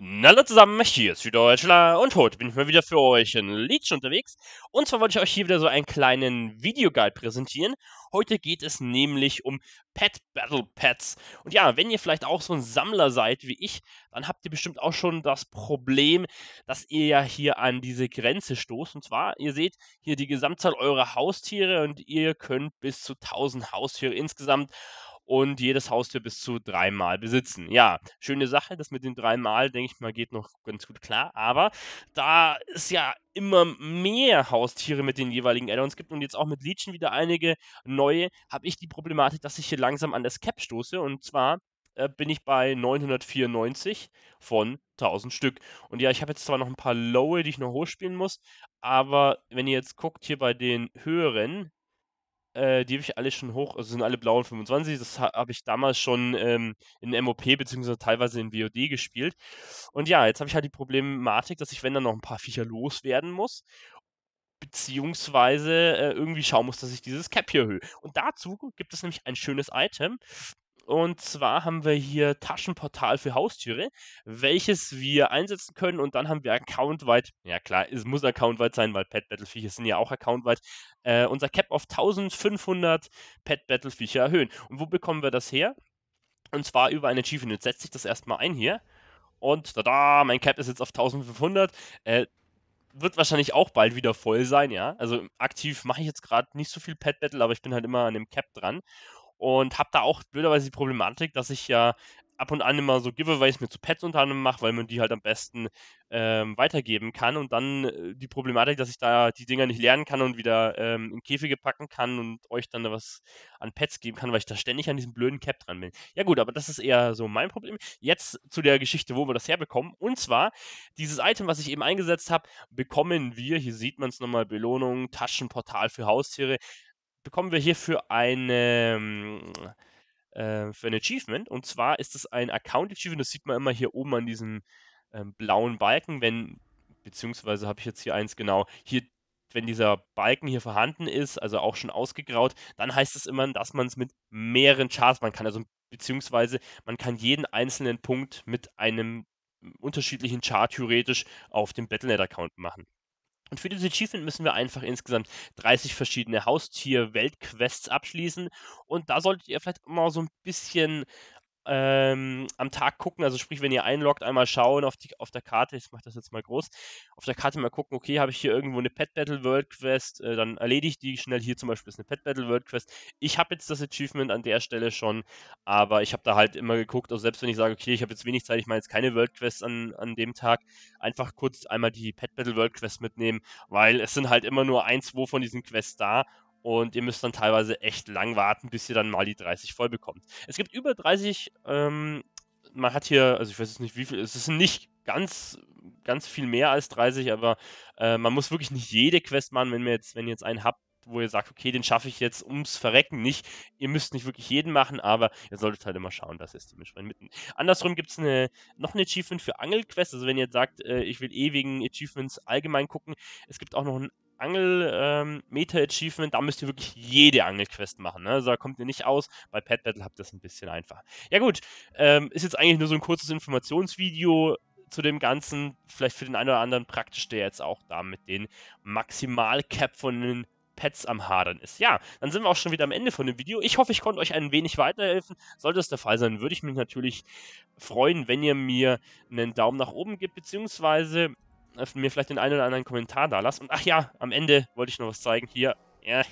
Hallo zusammen, hier ist wieder Deutschler und heute bin ich mal wieder für euch in Leech unterwegs. Und zwar wollte ich euch hier wieder so einen kleinen Videoguide präsentieren. Heute geht es nämlich um Pet Battle Pets. Und ja, wenn ihr vielleicht auch so ein Sammler seid wie ich, dann habt ihr bestimmt auch schon das Problem, dass ihr ja hier an diese Grenze stoßt. Und zwar, ihr seht hier die Gesamtzahl eurer Haustiere und ihr könnt bis zu 1000 Haustiere insgesamt und jedes Haustier bis zu dreimal besitzen. Ja, schöne Sache, das mit den dreimal, denke ich mal, geht noch ganz gut klar, aber da es ja immer mehr Haustiere mit den jeweiligen Add-ons gibt und jetzt auch mit Legion wieder einige neue, habe ich die Problematik, dass ich hier langsam an das Cap stoße und zwar äh, bin ich bei 994 von 1000 Stück. Und ja, ich habe jetzt zwar noch ein paar Lowe, die ich noch hochspielen muss, aber wenn ihr jetzt guckt hier bei den höheren, äh, die habe ich alle schon hoch, also sind alle blauen 25. Das habe ich damals schon ähm, in MOP beziehungsweise teilweise in WOD gespielt. Und ja, jetzt habe ich halt die Problematik, dass ich, wenn dann noch ein paar Viecher loswerden muss, beziehungsweise äh, irgendwie schauen muss, dass ich dieses Cap hier erhöhe. Und dazu gibt es nämlich ein schönes Item, und zwar haben wir hier Taschenportal für Haustüre, welches wir einsetzen können. Und dann haben wir Account-weit, ja klar, es muss Account-weit sein, weil Pet Battle Viecher sind ja auch Account-weit, äh, unser Cap auf 1500 Pet Battle Viecher erhöhen. Und wo bekommen wir das her? Und zwar über ein Achievement. Jetzt setze ich das erstmal ein hier. Und tada, mein Cap ist jetzt auf 1500. Äh, wird wahrscheinlich auch bald wieder voll sein, ja. Also aktiv mache ich jetzt gerade nicht so viel Pet Battle, aber ich bin halt immer an dem Cap dran und habe da auch blöderweise die Problematik, dass ich ja ab und an immer so Giveaways mir zu Pets unter anderem mache, weil man die halt am besten ähm, weitergeben kann und dann äh, die Problematik, dass ich da die Dinger nicht lernen kann und wieder ähm, in Käfige packen kann und euch dann da was an Pets geben kann, weil ich da ständig an diesem blöden Cap dran bin. Ja gut, aber das ist eher so mein Problem. Jetzt zu der Geschichte, wo wir das herbekommen. Und zwar, dieses Item, was ich eben eingesetzt habe, bekommen wir, hier sieht man es nochmal, Belohnung, Taschenportal für Haustiere, bekommen wir hierfür eine, ähm, äh, für ein Achievement. Und zwar ist es ein Account-Achievement. Das sieht man immer hier oben an diesem ähm, blauen Balken, wenn, beziehungsweise habe ich jetzt hier eins genau, hier wenn dieser Balken hier vorhanden ist, also auch schon ausgegraut, dann heißt es immer, dass man es mit mehreren Charts machen kann. Also beziehungsweise man kann jeden einzelnen Punkt mit einem unterschiedlichen Chart theoretisch auf dem Battlenet-Account machen. Und für dieses Achievement müssen wir einfach insgesamt 30 verschiedene Haustier-Weltquests abschließen. Und da solltet ihr vielleicht mal so ein bisschen ähm, am Tag gucken, also sprich, wenn ihr einloggt, einmal schauen auf, die, auf der Karte, ich mache das jetzt mal groß, auf der Karte mal gucken, okay, habe ich hier irgendwo eine Pet Battle World Quest, äh, dann ich die schnell, hier zum Beispiel ist eine Pet Battle World Quest. Ich habe jetzt das Achievement an der Stelle schon, aber ich habe da halt immer geguckt, auch also selbst wenn ich sage, okay, ich habe jetzt wenig Zeit, ich meine jetzt keine World Quest an, an dem Tag, einfach kurz einmal die Pet Battle World Quest mitnehmen, weil es sind halt immer nur ein, zwei von diesen Quests da und ihr müsst dann teilweise echt lang warten, bis ihr dann mal die 30 voll bekommt. Es gibt über 30, ähm, man hat hier, also ich weiß jetzt nicht wie viel, es ist nicht ganz, ganz viel mehr als 30, aber äh, man muss wirklich nicht jede Quest machen, wenn ihr jetzt, wenn ihr jetzt einen habt, wo ihr sagt, okay, den schaffe ich jetzt ums Verrecken nicht. Ihr müsst nicht wirklich jeden machen, aber ihr solltet halt immer schauen, dass ihr es dementsprechend mitten. Andersrum gibt es eine, noch ein Achievement für Angelquests. Also wenn ihr jetzt sagt, äh, ich will ewigen eh Achievements allgemein gucken, es gibt auch noch ein Angel-Meta-Achievement, ähm, da müsst ihr wirklich jede Angel-Quest machen. Ne? Also da kommt ihr nicht aus. Bei Pet Battle habt ihr das ein bisschen einfach. Ja gut, ähm, ist jetzt eigentlich nur so ein kurzes Informationsvideo zu dem Ganzen. Vielleicht für den einen oder anderen praktisch, der jetzt auch da mit den Maximal-Cap von den Pets am Hadern ist. Ja, dann sind wir auch schon wieder am Ende von dem Video. Ich hoffe, ich konnte euch ein wenig weiterhelfen. Sollte das der Fall sein, würde ich mich natürlich freuen, wenn ihr mir einen Daumen nach oben gebt, beziehungsweise mir vielleicht den einen oder anderen Kommentar da lasst. Und ach ja, am Ende wollte ich noch was zeigen. Hier, ja,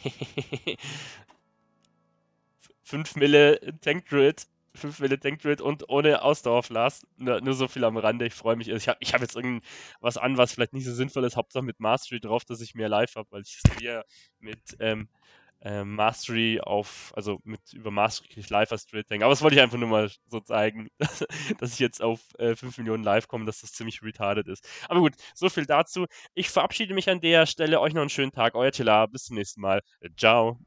5 Mille Tank Druid. 5 Mille Tank Druid und ohne Ausdauer Ausdauerflas. Nur, nur so viel am Rande. Ich freue mich. Also, ich habe ich hab jetzt irgendwas an, was vielleicht nicht so sinnvoll ist. Hauptsache mit Mastery drauf, dass ich mehr live habe, weil ich es hier mit ähm, äh, Mastery auf, also mit über Mastery kriege ich live als Drill Tank. Aber das wollte ich einfach nur mal so zeigen, dass ich jetzt auf äh, 5 Millionen live komme, dass das ziemlich retarded ist. Aber gut, so viel dazu. Ich verabschiede mich an der Stelle. Euch noch einen schönen Tag. Euer Tila. Bis zum nächsten Mal. Ciao.